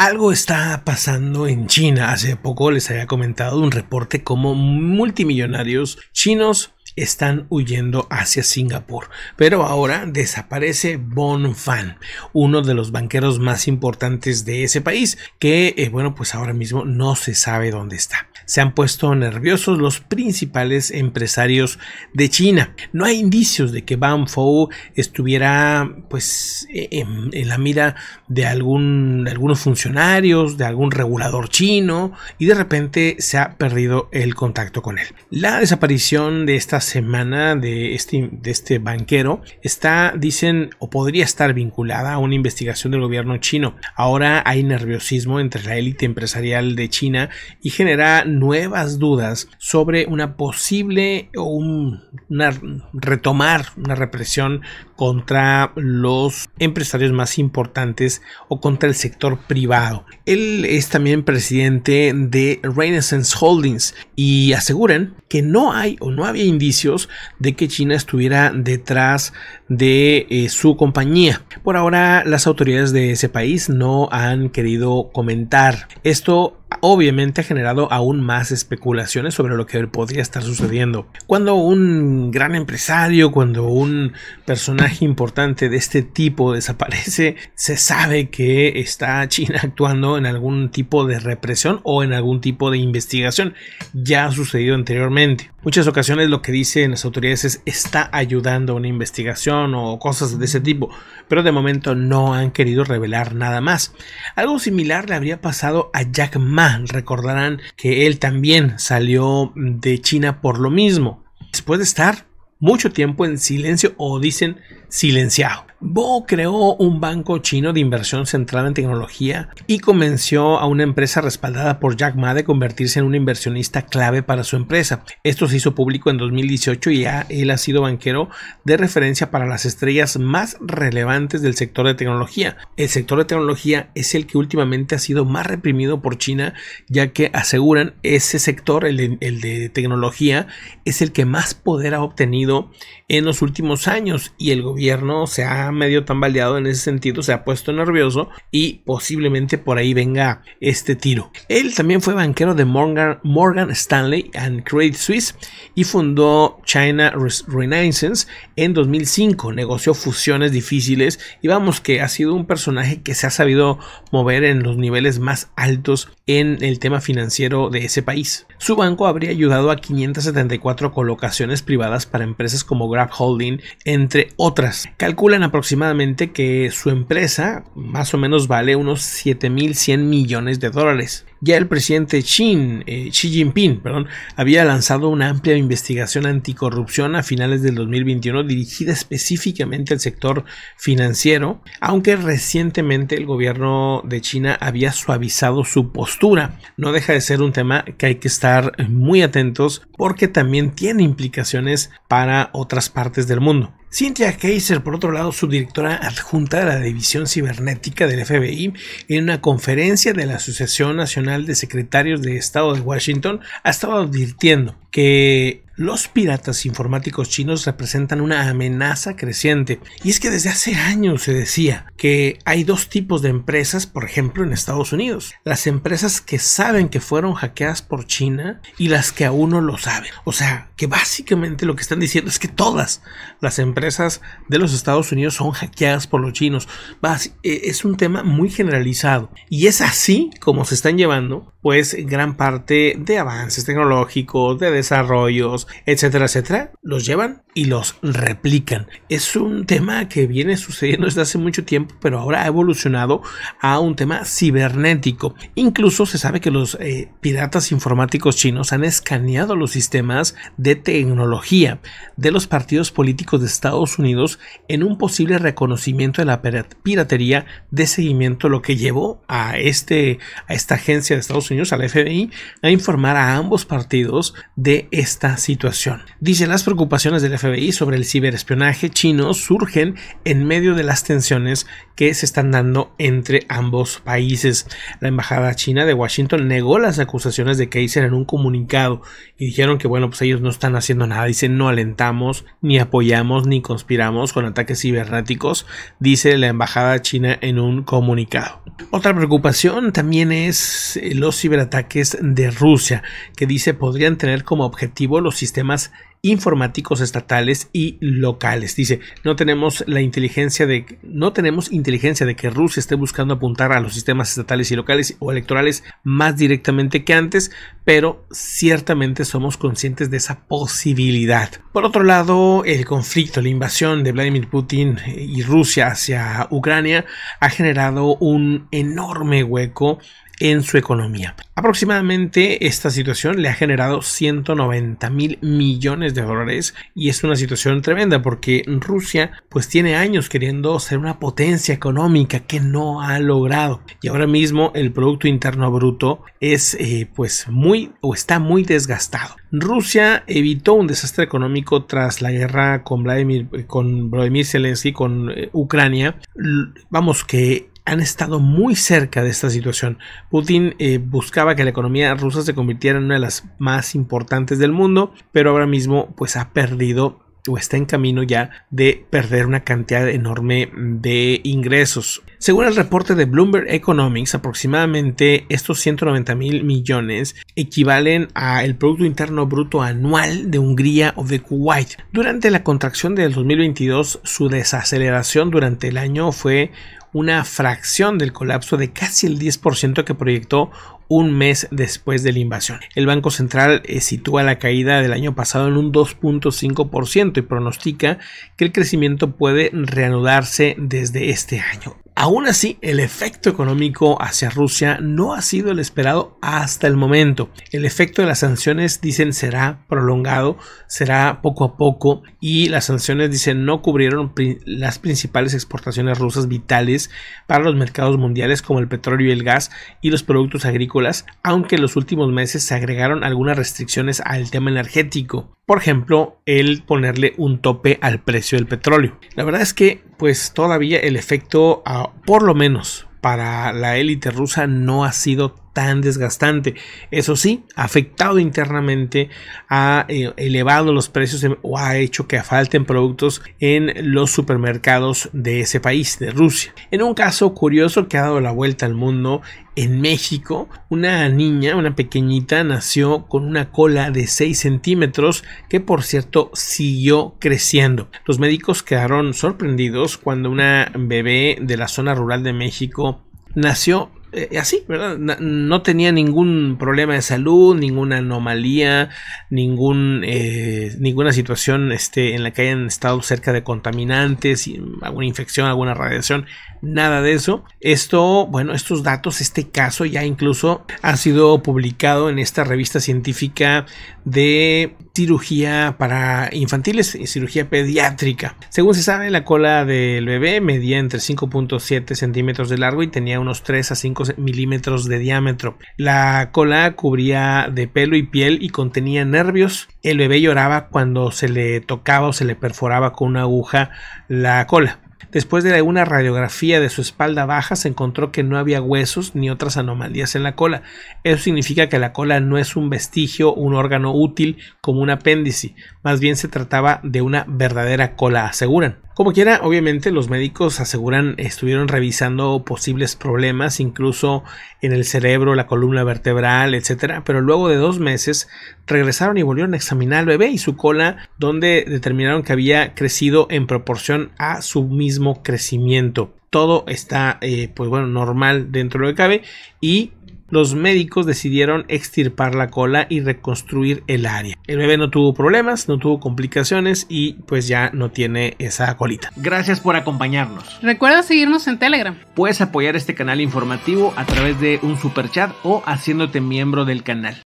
Algo está pasando en China. Hace poco les había comentado un reporte como multimillonarios chinos están huyendo hacia Singapur. Pero ahora desaparece Bon Fan, uno de los banqueros más importantes de ese país, que eh, bueno, pues ahora mismo no se sabe dónde está se han puesto nerviosos los principales empresarios de China. No hay indicios de que Fou estuviera pues e-, en, la mira de, algún, algunos funcionarios, de algún regulador chino y de repente se ha perdido el contacto con él. La desaparición de esta semana de este, de este banquero está, dicen, o podría estar vinculada a una investigación del gobierno chino. Ahora hay nerviosismo entre la élite empresarial de China y genera nuevas dudas sobre una posible o un, retomar una represión contra los empresarios más importantes o contra el sector privado. Él es también presidente de Renaissance Holdings y aseguran que no hay o no había indicios de que China estuviera detrás de eh, su compañía. Por ahora las autoridades de ese país no han querido comentar. Esto obviamente ha generado aún más especulaciones sobre lo que podría estar sucediendo. Cuando un gran empresario, cuando un personaje importante de este tipo desaparece, se sabe que está China actuando en algún tipo de represión o en algún tipo de investigación. Ya ha sucedido anteriormente. Muchas ocasiones lo que dicen las autoridades es está ayudando a una investigación o cosas de ese tipo, pero de momento no han querido revelar nada más. Algo similar le habría pasado a Jack Recordarán que él también salió de China por lo mismo. Después de estar mucho tiempo en silencio o dicen silenciado. Bo creó un banco chino de inversión centrada en tecnología y convenció a una empresa respaldada por Jack Ma de convertirse en un inversionista clave para su empresa. Esto se hizo público en 2018 y ya él ha sido banquero de referencia para las estrellas más relevantes del sector de tecnología. El sector de tecnología es el que últimamente ha sido más reprimido por China, ya que aseguran ese sector, el de tecnología, es el que más poder ha obtenido en los últimos años y el gobierno se ha medio medio tambaleado en ese sentido, se ha puesto nervioso y posiblemente por ahí venga este tiro. Él también fue banquero de Morgan, Morgan Stanley and Credit Suisse y fundó China Renaissance en 2005. Negoció fusiones difíciles y vamos que ha sido un personaje que se ha sabido mover en los niveles más altos en el tema financiero de ese país. Su banco habría ayudado a 574 colocaciones privadas para empresas como Grab Holding, entre otras. Calculan aproximadamente que su empresa más o menos vale unos 7.100 millones de dólares ya el presidente eh, Xi Jinping perdón, había lanzado una amplia investigación anticorrupción a finales del 2021 dirigida específicamente al sector financiero, aunque recientemente el gobierno de China había suavizado su postura. No deja de ser un tema que hay que estar muy atentos porque también tiene implicaciones para otras partes del mundo. Cynthia Kaiser, por otro lado, subdirectora adjunta de la División Cibernética del FBI, en una conferencia de la Asociación Nacional de Secretarios de Estado de Washington, ha estado advirtiendo que los piratas informáticos chinos representan una amenaza creciente. Y es que desde hace años se decía que hay dos tipos de empresas, por ejemplo, en Estados Unidos. Las empresas que saben que fueron hackeadas por China y las que aún no lo saben. O sea, que básicamente lo que están diciendo es que todas las empresas de los Estados Unidos son hackeadas por los chinos. E, es un tema muy generalizado. Y es así como se están llevando, pues, gran parte de avances tecnológicos, de desarrollos, etcétera, etcétera, los llevan y los replican. Es un tema que viene sucediendo desde hace mucho tiempo, pero ahora ha evolucionado a un tema cibernético. Incluso se sabe que los eh, piratas informáticos chinos han escaneado los sistemas de tecnología de los partidos políticos de Estados Unidos en un posible reconocimiento de la piratería de seguimiento, lo que llevó a, este, a esta agencia de Estados Unidos, al la FBI, a informar a ambos partidos de esta situación situación. Dice, las preocupaciones del FBI sobre el ciberespionaje chino surgen en medio de las tensiones que se están dando entre ambos países. La embajada china de Washington negó las acusaciones de Kaiser en un comunicado y dijeron que bueno, pues ellos no están haciendo nada. Dice, no alentamos, ni apoyamos, ni conspiramos con ataques cibernéticos, dice la embajada china en un comunicado. Otra preocupación también es eh, los ciberataques de Rusia, que dice podrían tener como objetivo los sistemas informáticos estatales y locales. Dice, no tenemos la inteligencia de no tenemos inteligencia de que Rusia esté buscando apuntar a los sistemas estatales y locales o electorales más directamente que antes, pero ciertamente somos conscientes de esa posibilidad. Por otro lado, el conflicto, la invasión de Vladimir Putin y Rusia hacia Ucrania ha generado un enorme hueco en su economía. Aproximadamente esta situación le ha generado 190 mil millones de dólares y es una situación tremenda porque Rusia pues tiene años queriendo ser una potencia económica que no ha logrado y ahora mismo el Producto Interno Bruto es eh, pues muy o está muy desgastado. Rusia evitó un desastre económico tras la guerra con Vladimir, con Vladimir Zelensky, con eh, Ucrania. vamos que han estado muy cerca de esta situación. Putin eh, buscaba que la economía rusa se convirtiera en una de las más importantes del mundo, pero ahora mismo pues ha perdido o está en camino ya de perder una cantidad enorme de ingresos. Según el reporte de Bloomberg Economics, aproximadamente estos 190 mil millones equivalen al Producto Interno Bruto Anual de Hungría o de Kuwait. Durante la contracción del 2022, su desaceleración durante el año fue una fracción del colapso de casi el 10% que proyectó un mes después de la invasión. El Banco Central eh, sitúa la caída del año pasado en un 2.5% y pronostica que el crecimiento puede reanudarse desde este año. Aún así, el efecto económico hacia Rusia no ha sido el esperado hasta el momento. El efecto de las sanciones, dicen, será prolongado, será poco a poco, y las sanciones, dicen, no cubrieron las principales exportaciones rusas vitales para los mercados mundiales como el petróleo y el gas y los productos agrícolas, aunque en los últimos meses se agregaron algunas restricciones al tema energético. Por ejemplo, el ponerle un tope al precio del petróleo. La verdad es que, pues todavía el efecto por lo menos para la élite rusa no ha sido tan desgastante. Eso sí, ha afectado internamente, ha eh, elevado los precios em, o ha hecho que falten productos en los supermercados de ese país, de Rusia. En un caso curioso que ha dado la vuelta al mundo, en México, una niña, una pequeñita, nació con una cola de 6 centímetros que por cierto siguió creciendo. Los médicos quedaron sorprendidos cuando una bebé de la zona rural de México nació eh, así, ¿verdad? No, tenía ningún problema de salud, ninguna anomalía, ningún, eh, ninguna situación este, en la que hayan estado cerca de contaminantes, alguna infección, alguna radiación, nada de eso. Esto, bueno, estos datos, este caso ya incluso ha sido publicado en esta revista científica de cirugía para infantiles y cirugía pediátrica. Según se sabe, la cola del bebé medía entre 5.7 centímetros de largo y tenía unos 3 a 5 milímetros de diámetro. La cola cubría de pelo y piel y contenía nervios. El bebé lloraba cuando se le tocaba o se le perforaba con una aguja la cola. Después de una radiografía de su espalda baja se encontró que no había huesos ni otras anomalías en la cola. Eso significa que la cola no es un vestigio, un órgano útil como un apéndice, más bien se trataba de una verdadera cola, aseguran. Como quiera, obviamente los médicos aseguran estuvieron revisando posibles problemas, incluso en el cerebro, la columna vertebral, etc. Pero luego de dos meses regresaron y volvieron a examinar al bebé y su cola, donde determinaron que había crecido en proporción a su mismo crecimiento. Todo está, eh, pues bueno, normal dentro de lo que cabe y los médicos decidieron extirpar la cola y reconstruir el área. El bebé no tuvo problemas, no tuvo complicaciones y pues ya no tiene esa colita. Gracias por acompañarnos. Recuerda seguirnos en Telegram. Puedes apoyar este canal informativo a través de un super chat o haciéndote miembro del canal.